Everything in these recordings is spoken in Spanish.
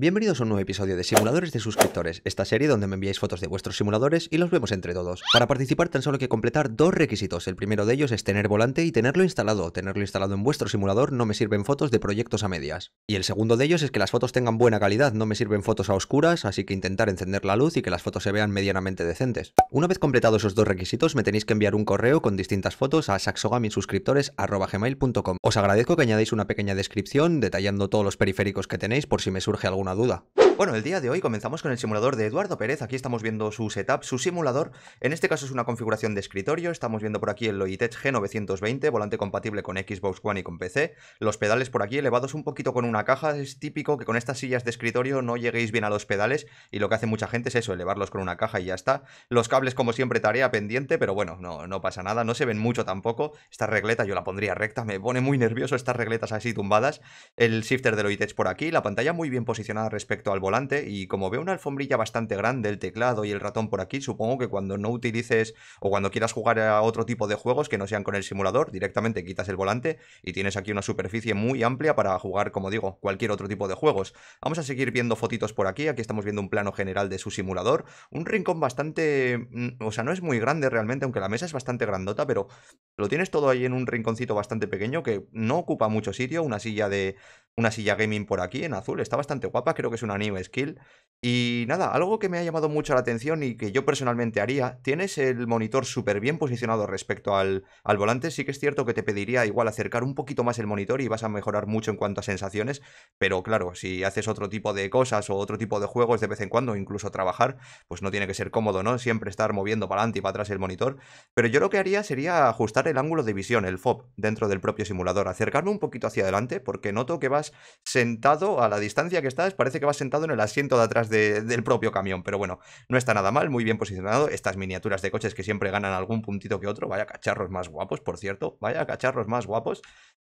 Bienvenidos a un nuevo episodio de Simuladores de Suscriptores, esta serie donde me enviáis fotos de vuestros simuladores y los vemos entre todos. Para participar tan solo hay que completar dos requisitos, el primero de ellos es tener volante y tenerlo instalado, tenerlo instalado en vuestro simulador no me sirven fotos de proyectos a medias. Y el segundo de ellos es que las fotos tengan buena calidad, no me sirven fotos a oscuras, así que intentar encender la luz y que las fotos se vean medianamente decentes. Una vez completados esos dos requisitos me tenéis que enviar un correo con distintas fotos a saxogaminsuscriptores.com. Os agradezco que añadáis una pequeña descripción detallando todos los periféricos que tenéis por si me surge alguna duda. Bueno, el día de hoy comenzamos con el simulador de Eduardo Pérez. Aquí estamos viendo su setup, su simulador. En este caso es una configuración de escritorio. Estamos viendo por aquí el Logitech G920, volante compatible con Xbox One y con PC. Los pedales por aquí elevados un poquito con una caja. Es típico que con estas sillas de escritorio no lleguéis bien a los pedales y lo que hace mucha gente es eso, elevarlos con una caja y ya está. Los cables, como siempre, tarea pendiente, pero bueno, no, no pasa nada. No se ven mucho tampoco. Esta regleta yo la pondría recta. Me pone muy nervioso estas regletas así tumbadas. El shifter de Logitech por aquí. La pantalla muy bien posicionada respecto al volante volante y como veo una alfombrilla bastante grande, el teclado y el ratón por aquí, supongo que cuando no utilices o cuando quieras jugar a otro tipo de juegos que no sean con el simulador, directamente quitas el volante y tienes aquí una superficie muy amplia para jugar, como digo, cualquier otro tipo de juegos. Vamos a seguir viendo fotitos por aquí, aquí estamos viendo un plano general de su simulador, un rincón bastante... Mm, o sea, no es muy grande realmente, aunque la mesa es bastante grandota, pero lo tienes todo ahí en un rinconcito bastante pequeño que no ocupa mucho sitio, una silla de... una silla gaming por aquí en azul, está bastante guapa, creo que es un anime Skill. Y nada, algo que me ha llamado mucho la atención y que yo personalmente haría, tienes el monitor súper bien posicionado respecto al, al, volante, sí que es cierto que te pediría igual acercar un poquito más el monitor y vas a mejorar mucho en cuanto a sensaciones, pero claro, si haces otro tipo de cosas o otro tipo de juegos de vez en cuando, incluso trabajar, pues no tiene que ser cómodo, ¿no? Siempre estar moviendo para adelante y para atrás el monitor, pero yo lo que haría sería ajustar el ángulo de visión, el FOB, dentro del propio simulador, acercarme un poquito hacia adelante porque noto que vas sentado a la distancia que estás, parece que vas sentado en el asiento de atrás del propio camión. Pero bueno, no está nada mal, muy bien posicionado. Estas miniaturas de coches que siempre ganan algún puntito que otro. Vaya cacharros más guapos, por cierto. Vaya cacharros más guapos.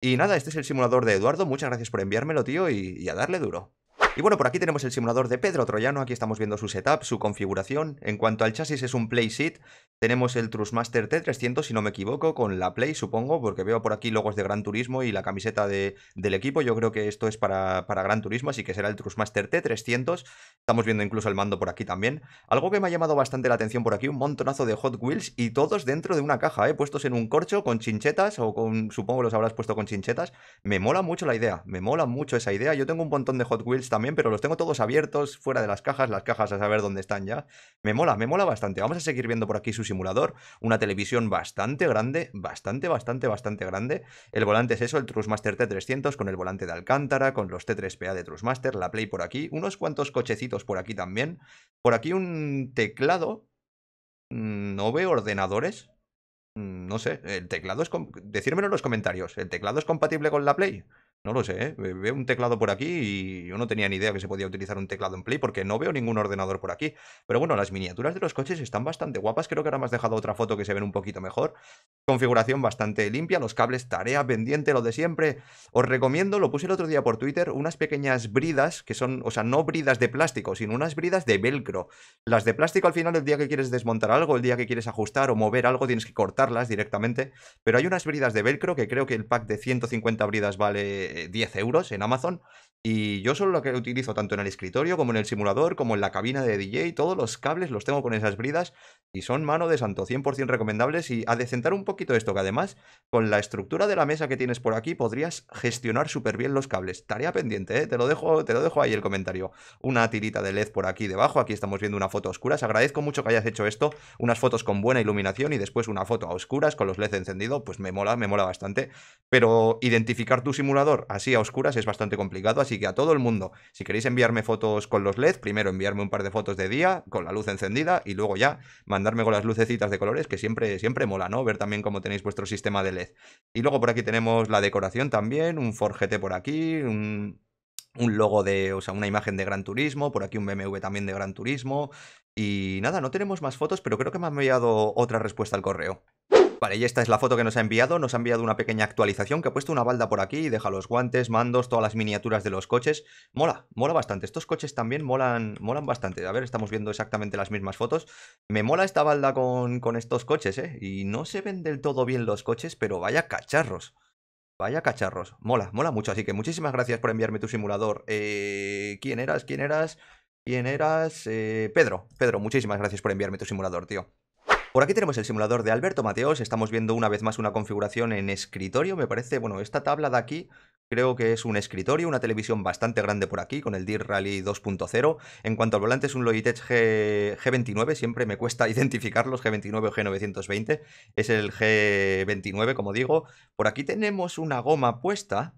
Y nada, este es el simulador de Eduardo. Muchas gracias por enviármelo, tío, y a darle duro. Y bueno, por aquí tenemos el simulador de Pedro Troyano, aquí estamos viendo su setup, su configuración. En cuanto al chasis es un playseat, tenemos el Trusmaster T300 si no me equivoco, con la Play supongo, porque veo por aquí logos de Gran Turismo y la camiseta de, del equipo, yo creo que esto es para, para Gran Turismo, así que será el Trusmaster T300. Estamos viendo incluso el mando por aquí también. Algo que me ha llamado bastante la atención por aquí, un montonazo de Hot Wheels y todos dentro de una caja, ¿eh? puestos en un corcho con chinchetas o con, supongo los habrás puesto con chinchetas. Me mola mucho la idea, me mola mucho esa idea. Yo tengo un montón de Hot Wheels también pero los tengo todos abiertos, fuera de las cajas, las cajas a saber dónde están ya. Me mola, me mola bastante. Vamos a seguir viendo por aquí su simulador, una televisión bastante grande, bastante, bastante, bastante grande. El volante es eso, el Trusmaster T300 con el volante de Alcántara, con los T3PA de Trusmaster, la Play por aquí, unos cuantos cochecitos por aquí también. Por aquí un teclado. Mm, no veo ordenadores, mm, no sé, el teclado es... Decírmelo en los comentarios, ¿el teclado es compatible con la Play? No lo sé, ¿eh? veo un teclado por aquí y yo no tenía ni idea que se podía utilizar un teclado en Play porque no veo ningún ordenador por aquí. Pero bueno, las miniaturas de los coches están bastante guapas, creo que ahora me has dejado otra foto que se ven un poquito mejor. Configuración bastante limpia, los cables tarea pendiente, lo de siempre. Os recomiendo, lo puse el otro día por Twitter, unas pequeñas bridas que son, o sea, no bridas de plástico, sino unas bridas de velcro. Las de plástico al final el día que quieres desmontar algo, el día que quieres ajustar o mover algo, tienes que cortarlas directamente. Pero hay unas bridas de velcro que creo que el pack de 150 bridas vale 10 eh, eh, euros en Amazon. Y yo solo lo que utilizo tanto en el escritorio como en el simulador, como en la cabina de DJ, todos los cables los tengo con esas bridas y son mano de santo, 100% recomendables y a decentar un poquito esto, que además con la estructura de la mesa que tienes por aquí podrías gestionar súper bien los cables. Tarea pendiente, ¿eh? te, lo dejo, te lo dejo ahí el comentario. Una tirita de LED por aquí debajo, aquí estamos viendo una foto oscura oscuras. Agradezco mucho que hayas hecho esto, unas fotos con buena iluminación y después una foto a oscuras con los LED encendidos, pues me mola, me mola bastante. Pero identificar tu simulador así a oscuras es bastante complicado, así que a todo el mundo, si queréis enviarme fotos con los LED, primero enviarme un par de fotos de día con la luz encendida y luego ya mandarme con las lucecitas de colores, que siempre, siempre mola, ¿no? Ver también cómo tenéis vuestro sistema de LED. Y luego por aquí tenemos la decoración también, un forjete por aquí, un, un logo de, o sea, una imagen de Gran Turismo, por aquí un BMW también de Gran Turismo. Y nada, no tenemos más fotos, pero creo que me han enviado otra respuesta al correo. Vale, y esta es la foto que nos ha enviado. Nos ha enviado una pequeña actualización que ha puesto una balda por aquí y deja los guantes, mandos, todas las miniaturas de los coches. Mola, mola bastante. Estos coches también molan, molan bastante. A ver, estamos viendo exactamente las mismas fotos. Me mola esta balda con, con estos coches, ¿eh? Y no se ven del todo bien los coches, pero vaya cacharros. Vaya cacharros. Mola, mola mucho. Así que muchísimas gracias por enviarme tu simulador. Eh, ¿Quién eras? ¿Quién eras? ¿Quién eras? Eh, Pedro. Pedro, muchísimas gracias por enviarme tu simulador, tío. Por aquí tenemos el simulador de Alberto Mateos, estamos viendo una vez más una configuración en escritorio, me parece, bueno, esta tabla de aquí creo que es un escritorio, una televisión bastante grande por aquí, con el DIR Rally 2.0. En cuanto al volante es un Logitech G... 29 siempre me cuesta identificarlos, G29 o G920, es el G29 como digo. Por aquí tenemos una goma puesta,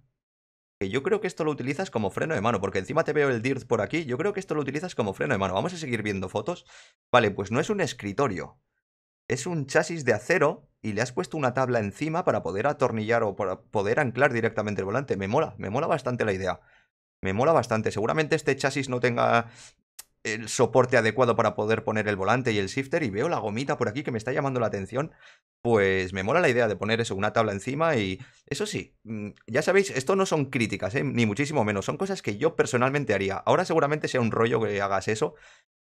que yo creo que esto lo utilizas como freno de mano, porque encima te veo el DIR por aquí, yo creo que esto lo utilizas como freno de mano. Vamos a seguir viendo fotos. Vale, pues no es un escritorio, es un chasis de acero y le has puesto una tabla encima para poder atornillar o para poder anclar directamente el volante. Me mola, me mola bastante la idea. Me mola bastante. Seguramente este chasis no tenga el soporte adecuado para poder poner el volante y el shifter y veo la gomita por aquí que me está llamando la atención, pues me mola la idea de poner eso, una tabla encima y eso sí, mm, ya sabéis, esto no son críticas, ¿eh? ni muchísimo menos, son cosas que yo personalmente haría. Ahora seguramente sea un rollo que hagas eso,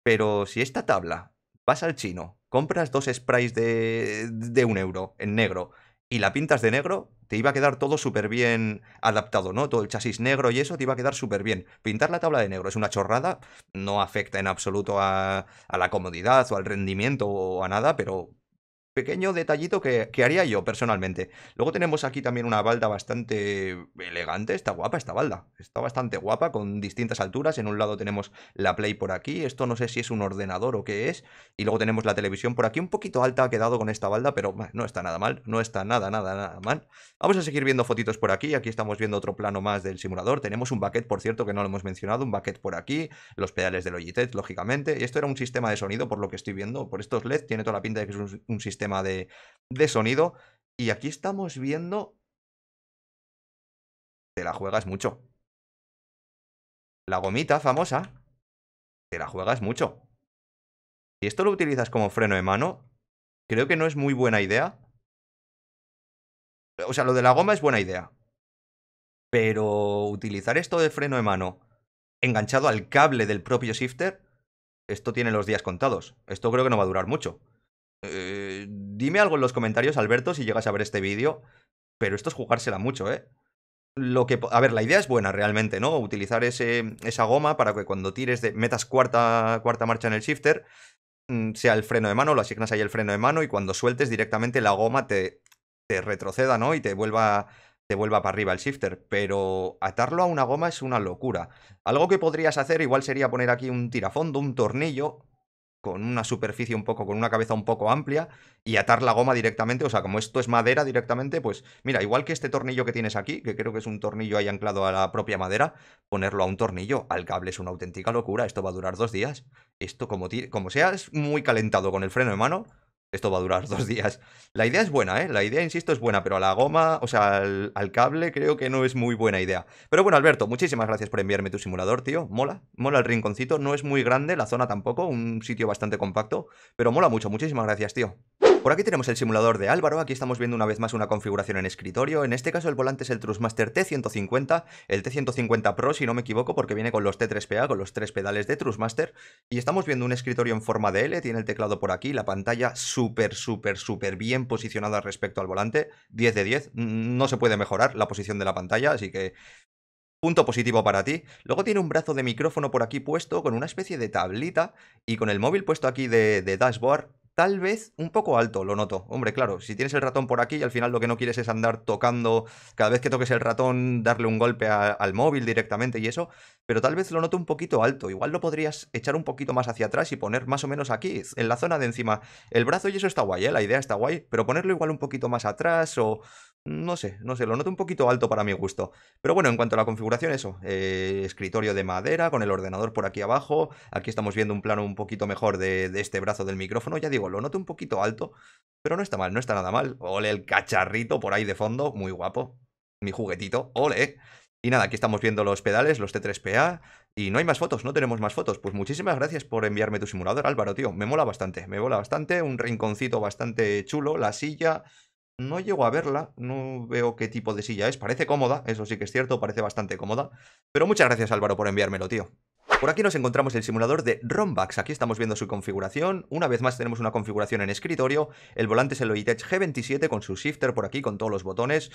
pero si esta tabla Vas al chino, compras dos sprays de, de un euro en negro y la pintas de negro, te iba a quedar todo súper bien adaptado, ¿no? Todo el chasis negro y eso te iba a quedar súper bien. Pintar la tabla de negro es una chorrada, no afecta en absoluto a, a, la comodidad o al rendimiento o a nada, pero pequeño detallito que, haría yo personalmente. Luego tenemos aquí también una balda bastante elegante, está guapa esta balda, está bastante guapa con distintas alturas, en un lado tenemos la Play por aquí, esto no sé si es un ordenador o qué es, y luego tenemos la televisión por aquí, un poquito alta ha quedado con esta balda, pero no está nada mal, no está nada, nada, nada mal. Vamos a seguir viendo fotitos por aquí, aquí estamos viendo otro plano más del simulador, tenemos un baquet, por cierto, que no lo hemos mencionado, un baquet por aquí, los pedales de Logitech, lógicamente, y esto era un sistema de sonido por lo que estoy viendo, por estos LED tiene toda la pinta de que es un sistema de, de sonido. Y aquí estamos viendo... Te la juegas mucho. La gomita famosa. Te la juegas mucho. Si esto lo utilizas como freno de mano, creo que no es muy buena idea. O sea, lo de la goma es buena idea. Pero utilizar esto de freno de mano enganchado al cable del propio shifter, esto tiene los días contados. Esto creo que no va a durar mucho. Dime algo en los comentarios, Alberto, si llegas a ver este vídeo, pero esto es jugársela mucho, ¿eh? Lo que, a ver, la idea es buena realmente, ¿no? Utilizar ese, esa goma para que cuando tires, de, metas cuarta, cuarta marcha en el shifter, mm, sea el freno de mano, lo asignas ahí el freno de mano y cuando sueltes directamente la goma te, te retroceda, ¿no? Y te vuelva te vuelva para arriba el shifter, pero atarlo a una goma es una locura. Algo que podrías hacer igual sería poner aquí un tirafondo, un tornillo, con una superficie un poco, con una cabeza un poco amplia y atar la goma directamente, o sea, como esto es madera directamente, pues mira, igual que este tornillo que tienes aquí, que creo que es un tornillo ahí anclado a la propia madera, ponerlo a un tornillo, al cable es una auténtica locura, esto va a durar dos días, esto como, como es muy calentado con el freno de mano, esto va a durar dos días. La idea es buena, ¿eh? La idea, insisto, es buena, pero a la goma, o sea, al, cable creo que no es muy buena idea. Pero bueno, Alberto, muchísimas gracias por enviarme tu simulador, tío. Mola, mola el rinconcito, no es muy grande, la zona tampoco, un sitio bastante compacto, pero mola mucho. Muchísimas gracias, tío. Por aquí tenemos el simulador de Álvaro, aquí estamos viendo una vez más una configuración en escritorio, en este caso el volante es el Trusmaster T150, el T150 Pro si no me equivoco porque viene con los T3PA, con los tres pedales de Trusmaster. y estamos viendo un escritorio en forma de L, tiene el teclado por aquí, la pantalla súper, súper, súper bien posicionada respecto al volante, 10 de 10, no se puede mejorar la posición de la pantalla, así que Punto positivo para ti. Luego tiene un brazo de micrófono por aquí puesto con una especie de tablita y con el móvil puesto aquí de, de dashboard tal vez un poco alto, lo noto. Hombre, claro, si tienes el ratón por aquí y al final lo que no quieres es andar tocando, cada vez que toques el ratón, darle un golpe al móvil directamente y eso, pero tal vez lo noto un poquito alto. Igual lo podrías echar un poquito más hacia atrás y poner más o menos aquí, en la zona de encima. El brazo y eso está guay, ¿eh? la idea está guay, pero ponerlo igual un poquito más atrás o... No sé, no sé, lo noto un poquito alto para mi gusto. Pero bueno, en cuanto a la configuración, eso. Eh, escritorio de madera con el ordenador por aquí abajo. Aquí estamos viendo un plano un poquito mejor de, de, este brazo del micrófono. Ya digo, lo noto un poquito alto, pero no está mal, no está nada mal. Ole el cacharrito por ahí de fondo, muy guapo. Mi juguetito, ole. Y nada, aquí estamos viendo los pedales, los T3PA. Y no hay más fotos, no tenemos más fotos. Pues muchísimas gracias por enviarme tu simulador, Álvaro, tío. Me mola bastante, me mola bastante. Un rinconcito bastante chulo, la silla, no llego a verla, no veo qué tipo de silla es. Parece cómoda, eso sí que es cierto, parece bastante cómoda. Pero muchas gracias Álvaro por enviármelo, tío. Por aquí nos encontramos el simulador de Rombax, aquí estamos viendo su configuración, una vez más tenemos una configuración en escritorio, el volante es el Logitech G27 con su shifter por aquí, con todos los botones,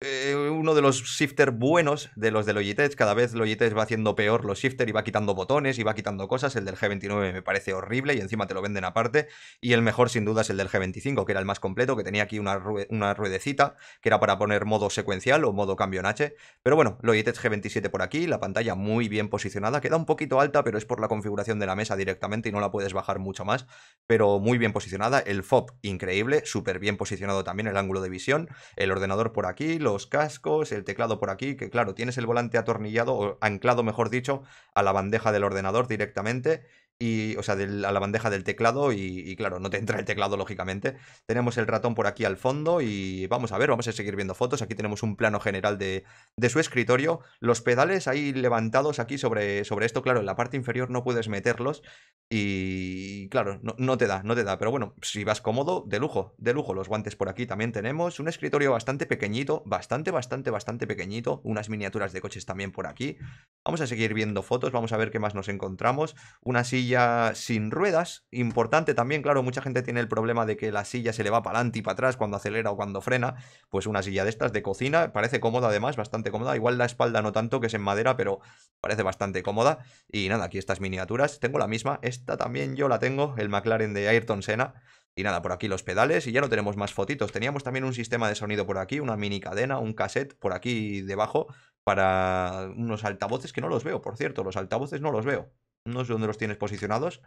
eh, uno de los shifter buenos de los de Logitech, cada vez Logitech va haciendo peor los shifter y va quitando botones y va quitando cosas, el del G29 me parece horrible y encima te lo venden aparte, y el mejor sin duda es el del G25, que era el más completo, que tenía aquí una, una ruedecita, que era para poner modo secuencial o modo cambio en H, pero bueno, Logitech G27 por aquí, la pantalla muy bien posicionada, queda un poquito alta, pero es por la configuración de la mesa directamente y no la puedes bajar mucho más. Pero muy bien posicionada, el FOB increíble, súper bien posicionado también el ángulo de visión, el ordenador por aquí, los cascos, el teclado por aquí, que claro, tienes el volante atornillado o anclado, mejor dicho, a la bandeja del ordenador directamente y, o sea, a la bandeja del teclado y, claro, no te entra el teclado lógicamente. Tenemos el ratón por aquí al fondo y vamos a ver, vamos a seguir viendo fotos. Aquí tenemos un plano general de, su escritorio. Los pedales ahí levantados aquí sobre, sobre, esto, claro, en la parte inferior no puedes meterlos y claro, no, no, te da, no te da. Pero bueno, si vas cómodo, de lujo, de lujo. Los guantes por aquí también tenemos. Un escritorio bastante pequeñito, bastante, bastante, bastante pequeñito. Unas miniaturas de coches también por aquí. Vamos a seguir viendo fotos, vamos a ver qué más nos encontramos. Una silla sin ruedas, importante también, claro, mucha gente tiene el problema de que la silla se le va para adelante y para atrás cuando acelera o cuando frena, pues una silla de estas de cocina, parece cómoda además, bastante cómoda, igual la espalda no tanto que es en madera, pero parece bastante cómoda, y nada, aquí estas miniaturas, tengo la misma, esta también yo la tengo, el McLaren de Ayrton Senna, y nada, por aquí los pedales y ya no tenemos más fotitos. Teníamos también un sistema de sonido por aquí, una mini cadena, un cassette por aquí debajo para unos altavoces que no los veo, por cierto, los altavoces no los veo. No sé dónde los tienes posicionados.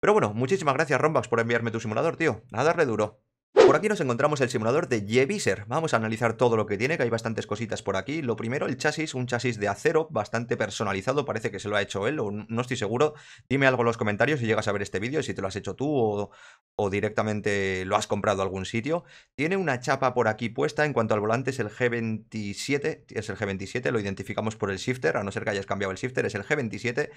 Pero bueno, muchísimas gracias, Rombax, por enviarme tu simulador, tío. nada darle duro. Por aquí nos encontramos el simulador de Jeviser. Vamos a analizar todo lo que tiene, que hay bastantes cositas por aquí. Lo primero, el chasis, un chasis de acero bastante personalizado, parece que se lo ha hecho él, o no estoy seguro. Dime algo en los comentarios si llegas a ver este vídeo, si te lo has hecho tú o, directamente lo has comprado a algún sitio. Tiene una chapa por aquí puesta, en cuanto al volante es el G27, es el G27, lo identificamos por el shifter, a no ser que hayas cambiado el shifter, es el G27,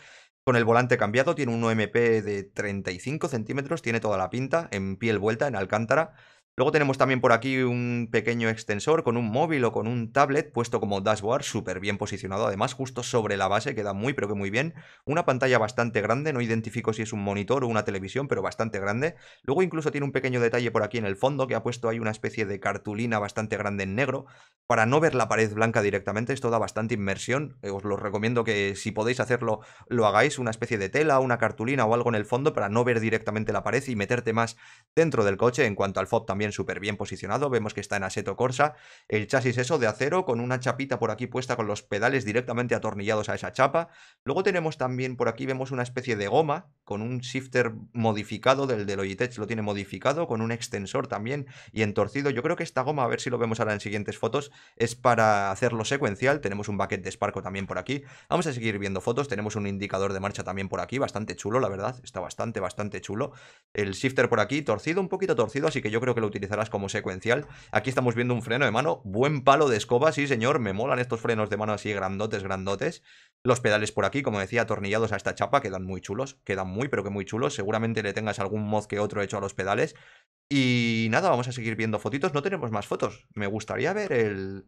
con el volante cambiado, tiene un OMP de 35 centímetros, tiene toda la pinta, en piel vuelta, en alcántara. Luego tenemos también por aquí un pequeño extensor con un móvil o con un tablet puesto como dashboard, súper bien posicionado, además justo sobre la base, queda muy pero que muy bien. Una pantalla bastante grande, no identifico si es un monitor o una televisión, pero bastante grande. Luego incluso tiene un pequeño detalle por aquí en el fondo que ha puesto ahí una especie de cartulina bastante grande en negro para no ver la pared blanca directamente, esto da bastante inmersión, eh, os lo recomiendo que si podéis hacerlo lo hagáis, una especie de tela, una cartulina o algo en el fondo para no ver directamente la pared y meterte más dentro del coche. En cuanto al FOB también súper bien posicionado. Vemos que está en Aseto Corsa. El chasis eso de acero con una chapita por aquí puesta con los pedales directamente atornillados a esa chapa. Luego tenemos también por aquí vemos una especie de goma con un shifter modificado del de Logitech, lo tiene modificado con un extensor también y entorcido. Yo creo que esta goma, a ver si lo vemos ahora en siguientes fotos, es para hacerlo secuencial. Tenemos un baquet de Sparco también por aquí. Vamos a seguir viendo fotos. Tenemos un indicador de marcha también por aquí, bastante chulo, la verdad. Está bastante, bastante chulo. El shifter por aquí, torcido, un poquito torcido, así que yo creo que lo utilizarás como secuencial. Aquí estamos viendo un freno de mano, buen palo de escoba, sí señor, me molan estos frenos de mano así grandotes, grandotes. Los pedales por aquí, como decía, atornillados a esta chapa, quedan muy chulos, quedan muy, pero que muy chulos. Seguramente le tengas algún mod que otro hecho a los pedales. Y nada, vamos a seguir viendo fotitos, no tenemos más fotos. Me gustaría ver el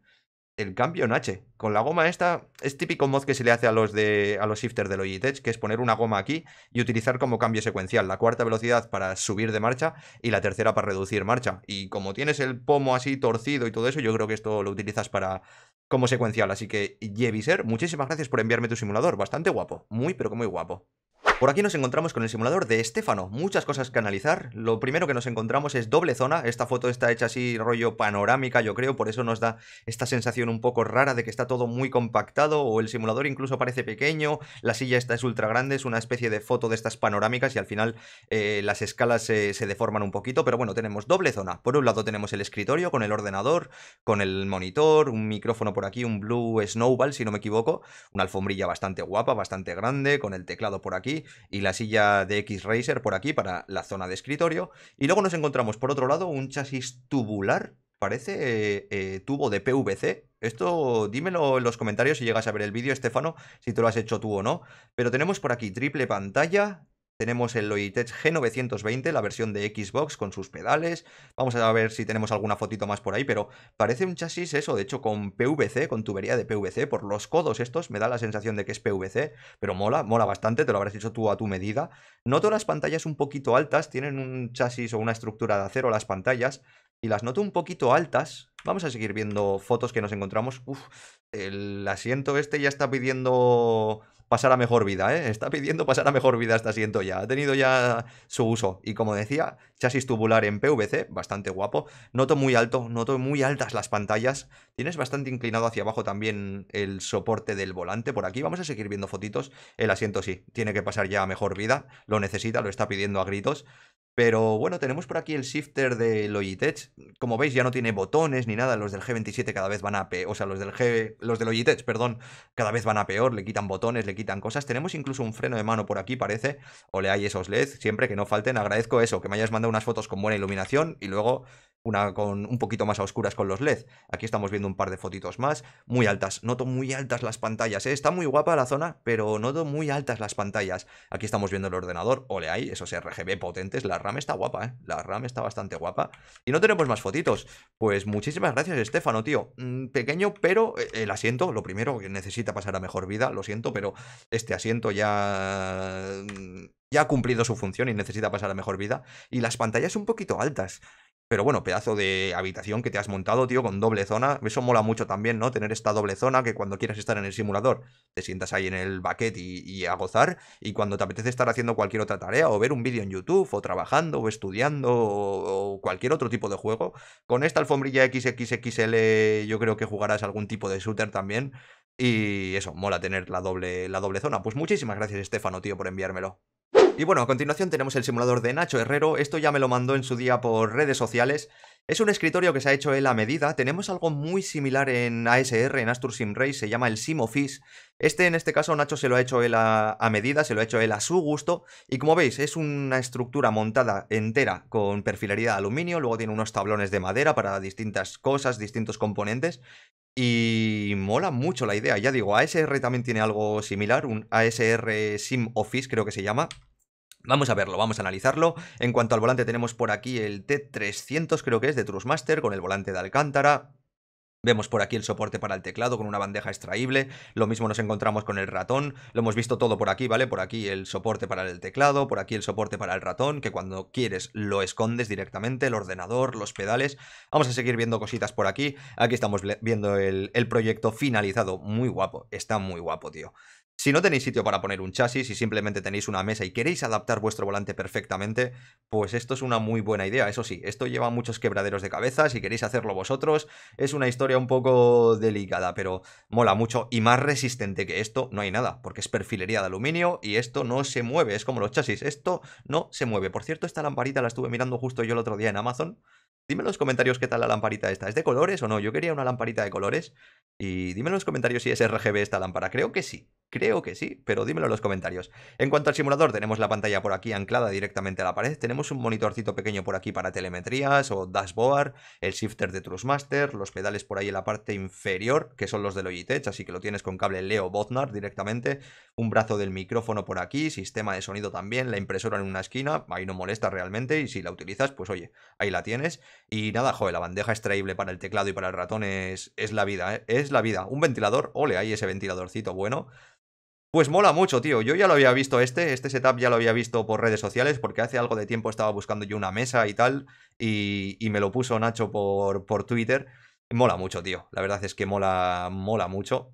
el cambio en H. Con la goma esta es típico mod que se le hace a los, de, a los shifters de Logitech, que es poner una goma aquí y utilizar como cambio secuencial la cuarta velocidad para subir de marcha y la tercera para reducir marcha. Y como tienes el pomo así torcido y todo eso, yo creo que esto lo utilizas para como secuencial. Así que, Jeviser, muchísimas gracias por enviarme tu simulador. Bastante guapo. Muy, pero que muy guapo. Por aquí nos encontramos con el simulador de Estefano, muchas cosas que analizar. Lo primero que nos encontramos es doble zona, esta foto está hecha así rollo panorámica yo creo, por eso nos da esta sensación un poco rara de que está todo muy compactado o el simulador incluso parece pequeño, la silla esta es ultra grande, es una especie de foto de estas panorámicas y al final eh, las escalas se deforman un poquito, pero bueno, tenemos doble zona. Por un lado tenemos el escritorio con el ordenador, con el monitor, un micrófono por aquí, un Blue Snowball si no me equivoco, una alfombrilla bastante guapa, bastante grande, con el teclado por aquí y la silla de X-Racer por aquí para la zona de escritorio. Y luego nos encontramos por otro lado un chasis tubular, parece eh, eh, tubo de PVC. Esto dímelo en los comentarios si llegas a ver el vídeo, Estefano, si te lo has hecho tú o no. Pero tenemos por aquí triple pantalla, tenemos el Logitech G920, la versión de Xbox con sus pedales. Vamos a ver si tenemos alguna fotito más por ahí, pero parece un chasis eso, de hecho con PVC, con tubería de PVC, por los codos estos, me da la sensación de que es PVC, pero mola, mola bastante, te lo habrás hecho tú a tu medida. Noto las pantallas un poquito altas, tienen un chasis o una estructura de acero las pantallas, y las noto un poquito altas. Vamos a seguir viendo fotos que nos encontramos. Uf, el asiento este ya está pidiendo pasar a mejor vida, ¿eh? Está pidiendo pasar a mejor vida está asiento ya. Ha tenido ya su uso. Y como decía, chasis tubular en PVC, bastante guapo, noto muy alto, noto muy altas las pantallas, tienes bastante inclinado hacia abajo también el soporte del volante por aquí, vamos a seguir viendo fotitos, el asiento sí, tiene que pasar ya a mejor vida, lo necesita, lo está pidiendo a gritos, pero bueno, tenemos por aquí el shifter de Logitech. Como veis, ya no tiene botones ni nada. Los del G27 cada vez van a peor. O sea, los del G. Los de Logitech, perdón, cada vez van a peor. Le quitan botones, le quitan cosas. Tenemos incluso un freno de mano por aquí, parece. O le hay esos LEDs. Siempre que no falten, agradezco eso, que me hayas mandado unas fotos con buena iluminación y luego una con un poquito más oscuras con los LED. Aquí estamos viendo un par de fotitos más, muy altas. Noto muy altas las pantallas, ¿eh? está muy guapa la zona, pero noto muy altas las pantallas. Aquí estamos viendo el ordenador, ole ahí, esos RGB potentes, la RAM está guapa, ¿eh? la RAM está bastante guapa. Y no tenemos más fotitos. Pues muchísimas gracias, Estefano, tío. Mm, pequeño, pero eh, el asiento, lo primero que necesita pasar a mejor vida, lo siento, pero este asiento ya mm, ya ha cumplido su función y necesita pasar a mejor vida. Y las pantallas son un poquito altas. Pero bueno, pedazo de habitación que te has montado, tío, con doble zona. Eso mola mucho también, ¿no? Tener esta doble zona que cuando quieras estar en el simulador te sientas ahí en el baquet y, a gozar. Y cuando te apetece estar haciendo cualquier otra tarea, o ver un vídeo en YouTube, o trabajando, o estudiando, o, cualquier otro tipo de juego. Con esta alfombrilla XXXL, yo creo que jugarás algún tipo de shooter también. Y eso, mola tener la doble, la doble zona. Pues muchísimas gracias, Estefano, tío, por enviármelo. Y bueno, a continuación tenemos el simulador de Nacho Herrero, esto ya me lo mandó en su día por redes sociales. Es un escritorio que se ha hecho él a medida, tenemos algo muy similar en ASR, en Astur Race. se llama el SimoFis. Este en este caso Nacho se lo ha hecho él a, a, medida, se lo ha hecho él a su gusto, y como veis es una estructura montada entera con perfilería de aluminio, luego tiene unos tablones de madera para distintas cosas, distintos componentes, y mola mucho la idea. Ya digo, ASR también tiene algo similar, un ASR Sim Office creo que se llama. Vamos a verlo, vamos a analizarlo. En cuanto al volante tenemos por aquí el T300 creo que es de Trusmaster con el volante de Alcántara. Vemos por aquí el soporte para el teclado con una bandeja extraíble, lo mismo nos encontramos con el ratón, lo hemos visto todo por aquí, ¿vale? Por aquí el soporte para el teclado, por aquí el soporte para el ratón, que cuando quieres lo escondes directamente, el ordenador, los pedales. Vamos a seguir viendo cositas por aquí. Aquí estamos viendo el, proyecto finalizado, muy guapo, está muy guapo, tío. Si no tenéis sitio para poner un chasis y simplemente tenéis una mesa y queréis adaptar vuestro volante perfectamente, pues esto es una muy buena idea. Eso sí, esto lleva muchos quebraderos de cabeza, si queréis hacerlo vosotros, es una historia un poco delicada, pero mola mucho y más resistente que esto no hay nada, porque es perfilería de aluminio y esto no se mueve, es como los chasis, esto no se mueve. Por cierto, esta lamparita la estuve mirando justo yo el otro día en Amazon. Dime en los comentarios qué tal la lamparita esta. ¿Es de colores o no? Yo quería una lamparita de colores. Y dime en los comentarios si es RGB esta lámpara. Creo que sí. Creo que sí, pero dímelo en los comentarios. En cuanto al simulador, tenemos la pantalla por aquí anclada directamente a la pared, tenemos un monitorcito pequeño por aquí para telemetrías o dashboard, el shifter de Trustmaster, los pedales por ahí en la parte inferior, que son los de Logitech, así que lo tienes con cable Leo Botnar directamente, un brazo del micrófono por aquí, sistema de sonido también, la impresora en una esquina, ahí no molesta realmente y si la utilizas, pues oye, ahí la tienes. Y nada, joder, la bandeja extraíble para el teclado y para el ratón es, la vida, ¿eh? es la vida. Un ventilador, ole, ahí ese ventiladorcito bueno pues mola mucho, tío. Yo ya lo había visto este, este setup ya lo había visto por redes sociales, porque hace algo de tiempo estaba buscando yo una mesa y tal, y, me lo puso Nacho por, por, Twitter. Mola mucho, tío. La verdad es que mola, mola mucho.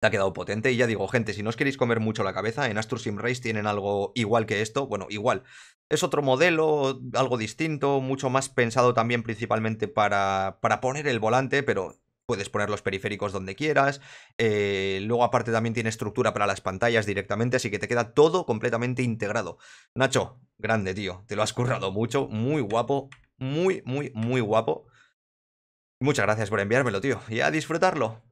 Te ha quedado potente. Y ya digo, gente, si no os queréis comer mucho la cabeza, en Astro Sim Race tienen algo igual que esto. Bueno, igual. Es otro modelo, algo distinto, mucho más pensado también principalmente para, para poner el volante, pero puedes poner los periféricos donde quieras. Eh, luego aparte también tiene estructura para las pantallas directamente, así que te queda todo completamente integrado. Nacho, grande tío, te lo has currado mucho, muy guapo, muy, muy, muy guapo. Muchas gracias por enviármelo, tío, y a disfrutarlo.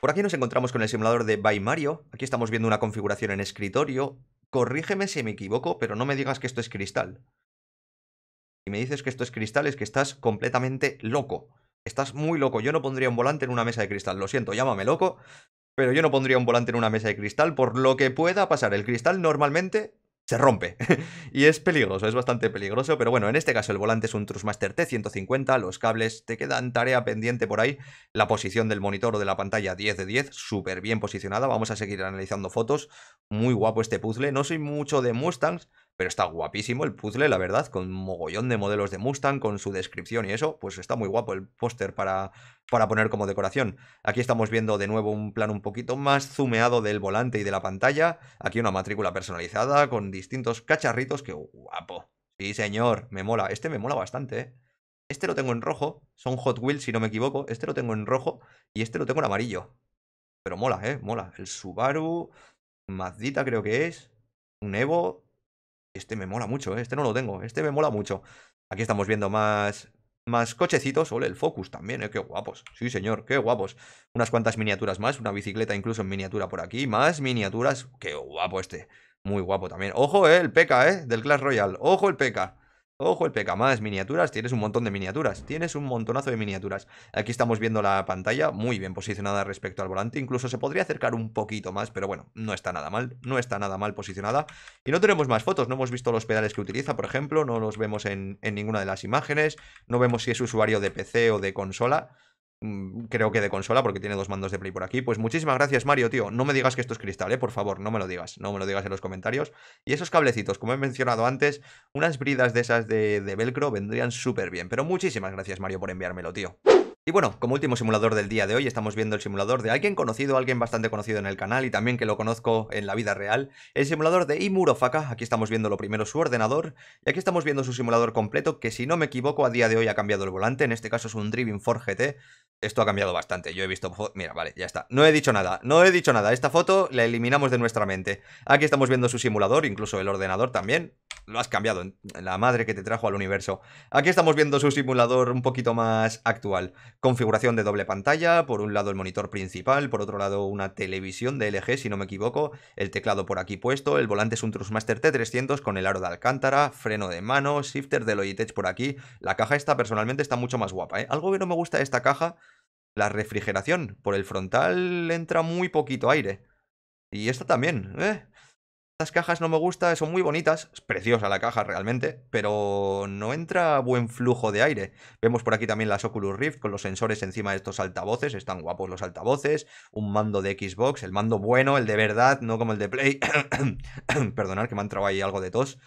Por aquí nos encontramos con el simulador de By Mario. Aquí estamos viendo una configuración en escritorio. Corrígeme si me equivoco, pero no me digas que esto es cristal. Si me dices que esto es cristal es que estás completamente loco estás muy loco. Yo no pondría un volante en una mesa de cristal. Lo siento, llámame loco, pero yo no pondría un volante en una mesa de cristal por lo que pueda pasar. El cristal normalmente se rompe. y es peligroso, es bastante peligroso, pero bueno, en este caso el volante es un Trustmaster T150, los cables te quedan tarea pendiente por ahí, la posición del monitor o de la pantalla 10 de 10, súper bien posicionada, vamos a seguir analizando fotos, muy guapo este puzzle, no soy mucho de Mustangs, pero está guapísimo el puzzle, la verdad, con mogollón de modelos de Mustang, con su descripción y eso, pues está muy guapo el póster para, para poner como decoración. Aquí estamos viendo de nuevo un plan un poquito más zumeado del volante y de la pantalla. Aquí una matrícula personalizada con distintos cacharritos, que guapo. Sí, señor, me mola. Este me mola bastante, ¿eh? Este lo tengo en rojo, son Hot Wheels si no me equivoco. Este lo tengo en rojo y este lo tengo en amarillo. Pero mola, ¿eh? Mola. El Subaru, Mazdita creo que es, un Evo, este me mola mucho, ¿eh? este no lo tengo, este me mola mucho. Aquí estamos viendo más, más cochecitos, ole, el Focus también, ¿eh? qué guapos, sí señor, qué guapos. Unas cuantas miniaturas más, una bicicleta incluso en miniatura por aquí, más miniaturas, qué guapo este, muy guapo también. Ojo, ¿eh? el PK, ¿eh? del Clash Royale, ojo el PK. Ojo, el más, miniaturas, tienes un montón de miniaturas, tienes un montonazo de miniaturas. Aquí estamos viendo la pantalla muy bien posicionada respecto al volante, incluso se podría acercar un poquito más, pero bueno, no está nada mal, no está nada mal posicionada. Y no tenemos más fotos, no hemos visto los pedales que utiliza, por ejemplo, no los vemos en, en ninguna de las imágenes, no vemos si es usuario de PC o de consola. Mm, creo que de consola, porque tiene dos mandos de Play por aquí. Pues muchísimas gracias, Mario, tío. No me digas que esto es cristal, ¿eh? Por favor, no me lo digas. No me lo digas en los comentarios. Y esos cablecitos, como he mencionado antes, unas bridas de esas de, de velcro vendrían súper bien. Pero muchísimas gracias, Mario, por enviármelo, tío. Y bueno, como último simulador del día de hoy estamos viendo el simulador de alguien conocido, alguien bastante conocido en el canal y también que lo conozco en la vida real, el simulador de Imurofaka, aquí estamos viendo lo primero su ordenador y aquí estamos viendo su simulador completo que si no me equivoco a día de hoy ha cambiado el volante, en este caso es un Driving 4 GT, esto ha cambiado bastante, yo he visto... Mira, vale, ya está, no he dicho nada, no he dicho nada, esta foto la eliminamos de nuestra mente, aquí estamos viendo su simulador, incluso el ordenador también, lo has cambiado, la madre que te trajo al universo. Aquí estamos viendo su simulador un poquito más actual. Configuración de doble pantalla, por un lado el monitor principal, por otro lado una televisión de LG si no me equivoco, el teclado por aquí puesto, el volante es un Thrustmaster T300 con el aro de alcántara, freno de mano, shifter de Logitech por aquí. La caja esta personalmente está mucho más guapa, ¿eh? Algo que no me gusta de esta caja, la refrigeración. Por el frontal entra muy poquito aire. Y esta también, ¿eh? Estas cajas no me gustan, son muy bonitas, es preciosa la caja realmente, pero no entra buen flujo de aire. Vemos por aquí también las Oculus Rift con los sensores encima de estos altavoces, están guapos los altavoces, un mando de Xbox, el mando bueno, el de verdad, no como el de Play. Perdonad que me ha entrado ahí algo de tos.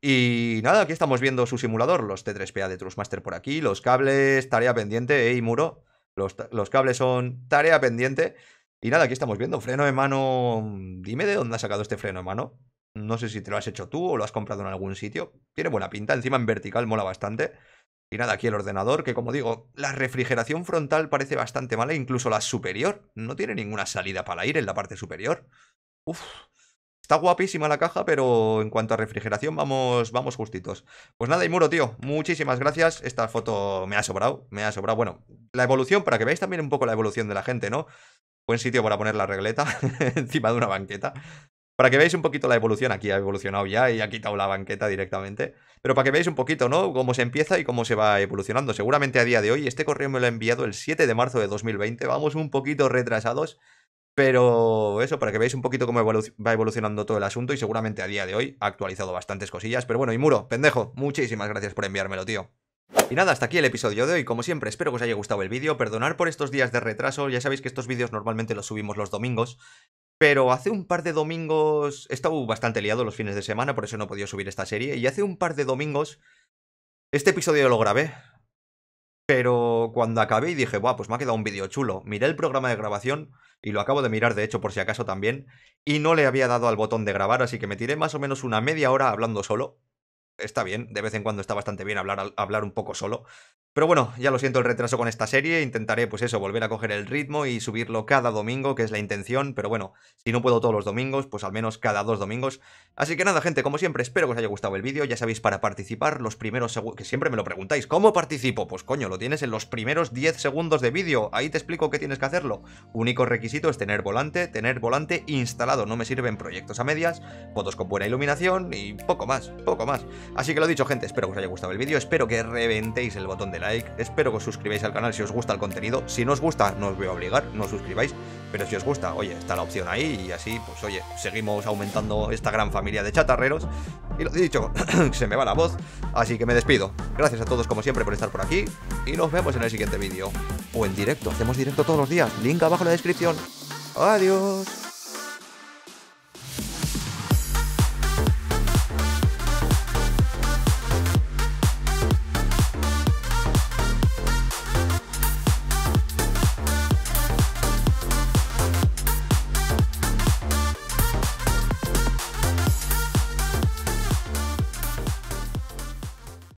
Y nada, aquí estamos viendo su simulador, los T3PA de Trustmaster por aquí, los cables, tarea pendiente, y muro. los cables son tarea pendiente. Y nada, aquí estamos viendo freno de mano. Mm, dime de dónde has sacado este freno de mano. No sé si te lo has hecho tú o lo has comprado en algún sitio. Tiene buena pinta, encima en vertical mola bastante. Y nada, aquí el ordenador, que como digo, la refrigeración frontal parece bastante mala, incluso la superior. No tiene ninguna salida para ir en la parte superior. Uf, Está guapísima la caja, pero en cuanto a refrigeración vamos, vamos justitos. Pues nada, y muro, tío, muchísimas gracias. Esta foto me ha sobrado, me ha sobrado. Bueno, la evolución, para que veáis también un poco la evolución de la gente, ¿no? Buen sitio para poner la regleta encima de una banqueta. Para que veáis un poquito la evolución, aquí ha evolucionado ya y ha quitado la banqueta directamente. Pero para que veáis un poquito, ¿no? Cómo se empieza y cómo se va evolucionando. Seguramente a día de hoy, este correo me lo ha enviado el 7 de marzo de 2020. Vamos un poquito retrasados. Pero eso, para que veáis un poquito cómo va evolucionando todo el asunto y seguramente a día de hoy ha actualizado bastantes cosillas. Pero bueno, y Muro, pendejo, muchísimas gracias por enviármelo, tío. Y nada, hasta aquí el episodio de hoy. Como siempre, espero que os haya gustado el vídeo. Perdonar por estos días de retraso. Ya sabéis que estos vídeos normalmente los subimos los domingos. Pero hace un par de domingos... He estado bastante liado los fines de semana, por eso no he podido subir esta serie. Y hace un par de domingos... Este episodio lo grabé. Pero cuando acabé y dije, guau, pues me ha quedado un vídeo chulo. Miré el programa de grabación y lo acabo de mirar, de hecho, por si acaso también. Y no le había dado al botón de grabar, así que me tiré más o menos una media hora hablando solo está bien, de vez en cuando está bastante bien hablar, hablar un poco solo. Pero bueno, ya lo siento el retraso con esta serie, intentaré pues eso, volver a coger el ritmo y subirlo cada domingo, que es la intención, pero bueno, si no puedo todos los domingos, pues al menos cada dos domingos. Así que nada, gente, como siempre, espero que os haya gustado el vídeo, ya sabéis, para participar, los primeros segundos, que siempre me lo preguntáis, ¿cómo participo? Pues coño, lo tienes en los primeros 10 segundos de vídeo, ahí te explico qué tienes que hacerlo. Único requisito es tener volante, tener volante instalado, no me sirven proyectos a medias, fotos con buena iluminación y poco más, poco más. Así que lo dicho, gente, espero que os haya gustado el vídeo, espero que reventéis el botón de like. Espero que os suscribáis al canal si os gusta el contenido. Si no os gusta, no os voy a obligar, no os suscribáis. Pero si os gusta, oye, está la opción ahí y así, pues oye, seguimos aumentando esta gran familia de chatarreros. Y lo dicho, se me va la voz, así que me despido. Gracias a todos como siempre por estar por aquí y nos vemos en el siguiente vídeo. O en directo, hacemos directo todos los días, link abajo en la descripción. Adiós.